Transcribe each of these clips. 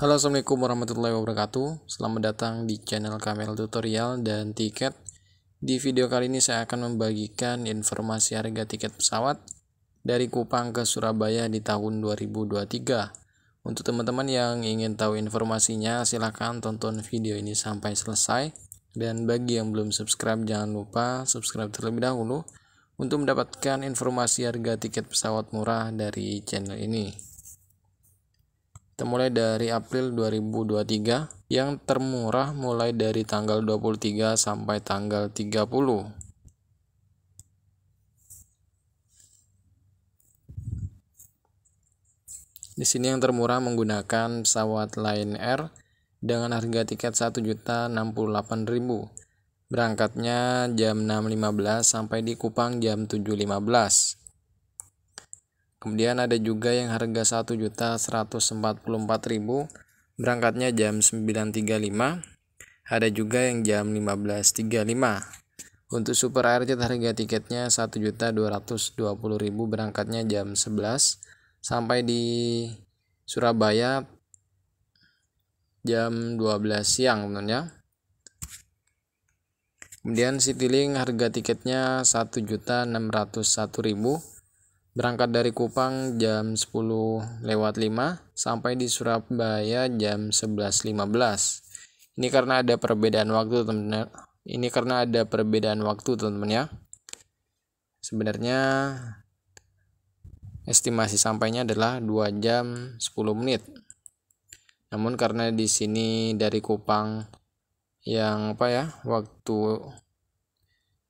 Halo assalamualaikum warahmatullahi wabarakatuh Selamat datang di channel Kamel Tutorial dan Tiket Di video kali ini saya akan membagikan informasi harga tiket pesawat Dari Kupang ke Surabaya di tahun 2023 Untuk teman-teman yang ingin tahu informasinya silahkan tonton video ini sampai selesai Dan bagi yang belum subscribe jangan lupa subscribe terlebih dahulu Untuk mendapatkan informasi harga tiket pesawat murah dari channel ini mulai dari April 2023 yang termurah mulai dari tanggal 23 sampai tanggal 30. Di sini yang termurah menggunakan pesawat Lion Air dengan harga tiket 1.068.000. Berangkatnya jam 6.15 sampai di Kupang jam 7.15. Kemudian ada juga yang harga 1.144.000 berangkatnya jam 9.35. Ada juga yang jam 15.35. Untuk Super Airjet harga tiketnya 1.220.000 berangkatnya jam 11 sampai di Surabaya jam 12 siang tentunya. Kemudian Citylink harga tiketnya 1.601.000 Berangkat dari Kupang jam 10 lewat 5 sampai di Surabaya jam 11.15. Ini karena ada perbedaan waktu teman-teman. Ini karena ada perbedaan waktu teman-teman ya. Sebenarnya estimasi sampainya adalah 2 jam 10 menit. Namun karena di sini dari Kupang yang apa ya, waktu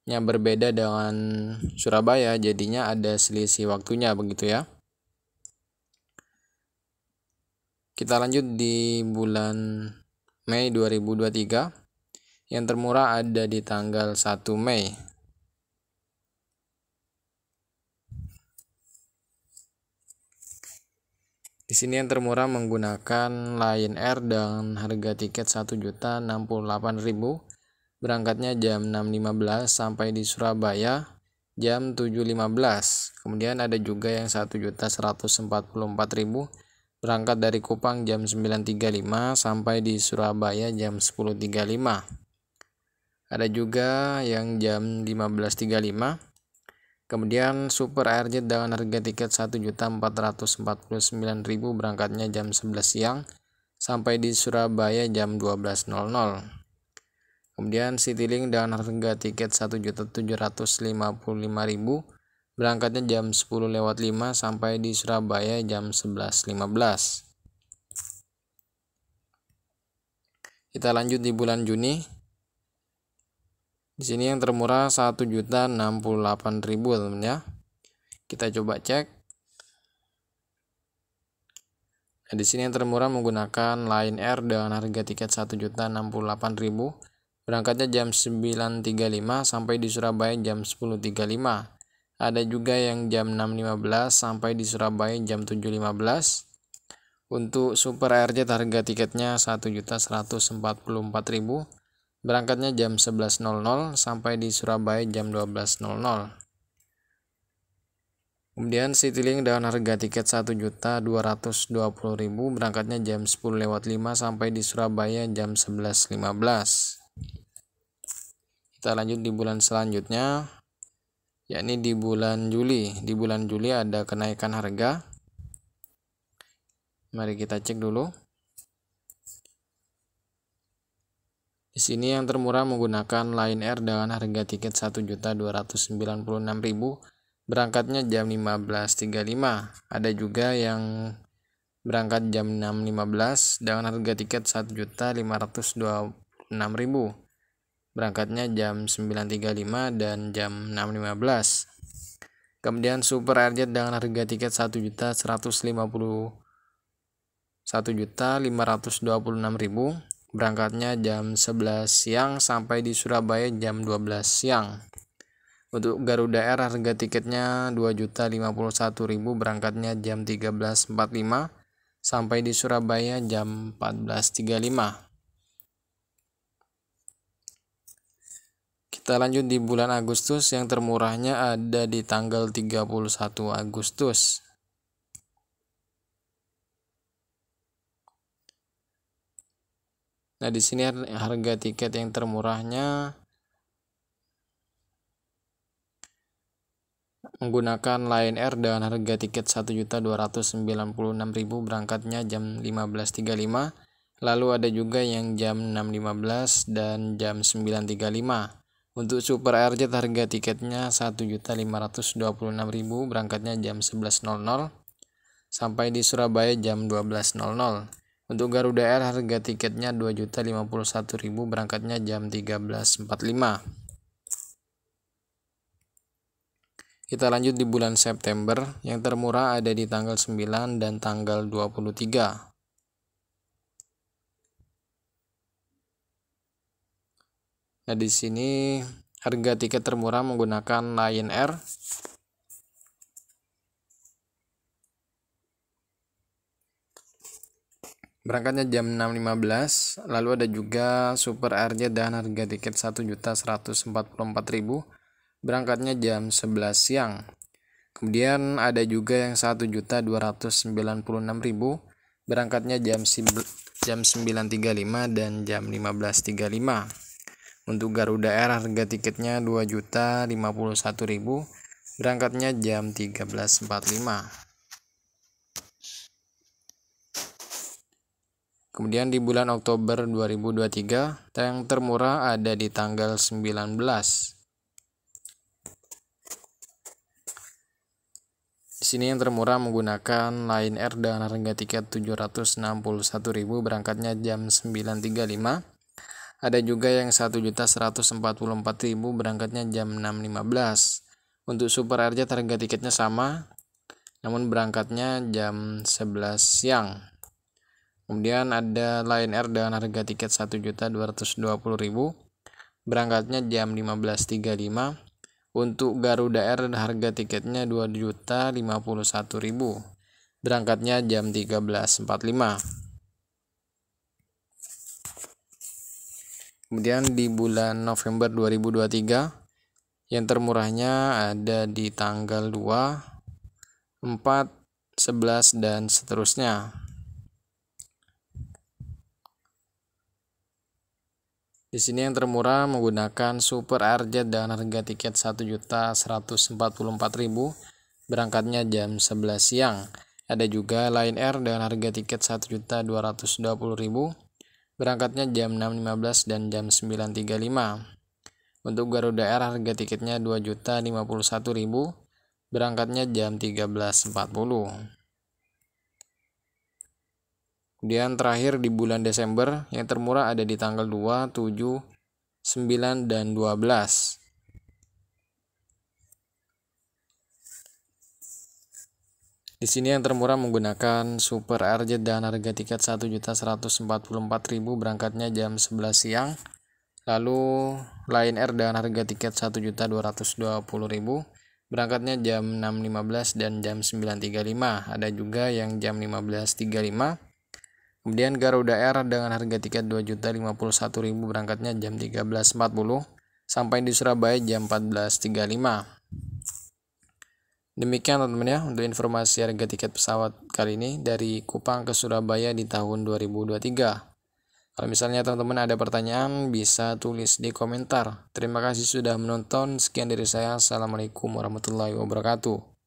yang berbeda dengan Surabaya, jadinya ada selisih waktunya begitu ya. Kita lanjut di bulan Mei 2023. Yang termurah ada di tanggal 1 Mei. Di sini yang termurah menggunakan Lion Air dengan harga tiket Rp1.068.000 Berangkatnya jam 6.15 sampai di Surabaya jam 7.15. Kemudian ada juga yang 1.144.000 berangkat dari Kupang jam 9.35 sampai di Surabaya jam 10.35. Ada juga yang jam 15.35 Kemudian Super Airjet dengan harga tiket 1.449.000 berangkatnya jam 11 siang sampai di Surabaya jam 12.00. Kemudian Citylink dengan harga tiket 1.755.000 berangkatnya jam 10 lewat 5 sampai di Surabaya jam 11.15. Kita lanjut di bulan Juni. Di sini yang termurah 1.068.000 teman ya. Kita coba cek. Nah, di sini yang termurah menggunakan Lion Air dengan harga tiket 1.068.000 Berangkatnya jam 9.35 sampai di Surabaya jam 10.35. Ada juga yang jam 6.15 sampai di Surabaya jam 7.15. Untuk Super RJ harga tiketnya 1.144.000. Berangkatnya jam 11.00 sampai di Surabaya jam 12.00. Kemudian Citylink dengan harga tiket 1.220.000 berangkatnya jam 10 lewat 5 sampai di Surabaya jam 11.15 kita lanjut di bulan selanjutnya yakni di bulan Juli di bulan Juli ada kenaikan harga mari kita cek dulu di sini yang termurah menggunakan Lion Air dengan harga tiket 1.296.000 berangkatnya jam 15.35 ada juga yang berangkat jam 6.15 dengan harga tiket 1.526.000 berangkatnya jam 9.35 dan jam 6.15 kemudian Super Airjet dengan harga tiket 1 juta 150 1 juta 526 ribu berangkatnya jam 11 siang sampai di Surabaya jam 12 siang untuk Garuda Air harga tiketnya juta ribu. berangkatnya jam 13.45 sampai di Surabaya jam 14.35. Kita lanjut di bulan Agustus yang termurahnya ada di tanggal 31 Agustus. Nah, di sini harga tiket yang termurahnya menggunakan Lion Air dengan harga tiket 1.296.000 berangkatnya jam 15.35. Lalu ada juga yang jam 6.15 dan jam 9.35. Untuk Super RJ harga tiketnya 1.526.000 berangkatnya jam 11.00 sampai di Surabaya jam 12.00. Untuk Garuda Air harga tiketnya 2.051.000 berangkatnya jam 13.45. Kita lanjut di bulan September, yang termurah ada di tanggal 9 dan tanggal 23. Nah, di sini harga tiket termurah menggunakan Lion Air. Berangkatnya jam 6.15, lalu ada juga Super Airjet dan harga tiket 1.144.000. Berangkatnya jam 11 siang. Kemudian ada juga yang 1.296.000. Berangkatnya jam jam 9.35 dan jam 15.35. Untuk Garuda Air harga tiketnya 2.051.000 berangkatnya jam 13.45. Kemudian di bulan Oktober 2023 yang termurah ada di tanggal 19 Di sini yang termurah menggunakan Lion Air dengan harga tiket 761.000 berangkatnya jam ada juga yang 1.144.000 berangkatnya jam 6.15. Untuk Super air Arja harga tiketnya sama, namun berangkatnya jam 11 siang. Kemudian ada Lion Air dengan harga tiket 1.220.000, berangkatnya jam 15.35. Untuk Garuda Air harga tiketnya 2.051.000. Berangkatnya jam 13.45. Kemudian di bulan November 2023 yang termurahnya ada di tanggal 2, 4, 11 dan seterusnya. Di sini yang termurah menggunakan Super RJ dan harga tiket 1.144.000 berangkatnya jam 11 siang. Ada juga Lion Air dengan harga tiket 1.220.000 Berangkatnya jam 6.15 dan jam 9.35. Untuk Garuda Air harga tiketnya 2.051.000. Berangkatnya jam 13.40. Kemudian terakhir di bulan Desember yang termurah ada di tanggal 2, 7, 9, dan 12. Di sini yang termurah menggunakan Super Airjet dan harga tiket 1.144.000 berangkatnya jam 11 siang. Lalu Lion Air dan harga tiket 1.220.000 berangkatnya jam 6.15 dan jam 9.35. Ada juga yang jam 15.35. Kemudian Garuda Air dengan harga tiket 2.051.000 berangkatnya jam 13.40 sampai di Surabaya jam 14.35. Demikian teman-teman ya untuk informasi harga tiket pesawat kali ini dari Kupang ke Surabaya di tahun 2023. Kalau misalnya teman-teman ada pertanyaan bisa tulis di komentar. Terima kasih sudah menonton. Sekian dari saya. Assalamualaikum warahmatullahi wabarakatuh.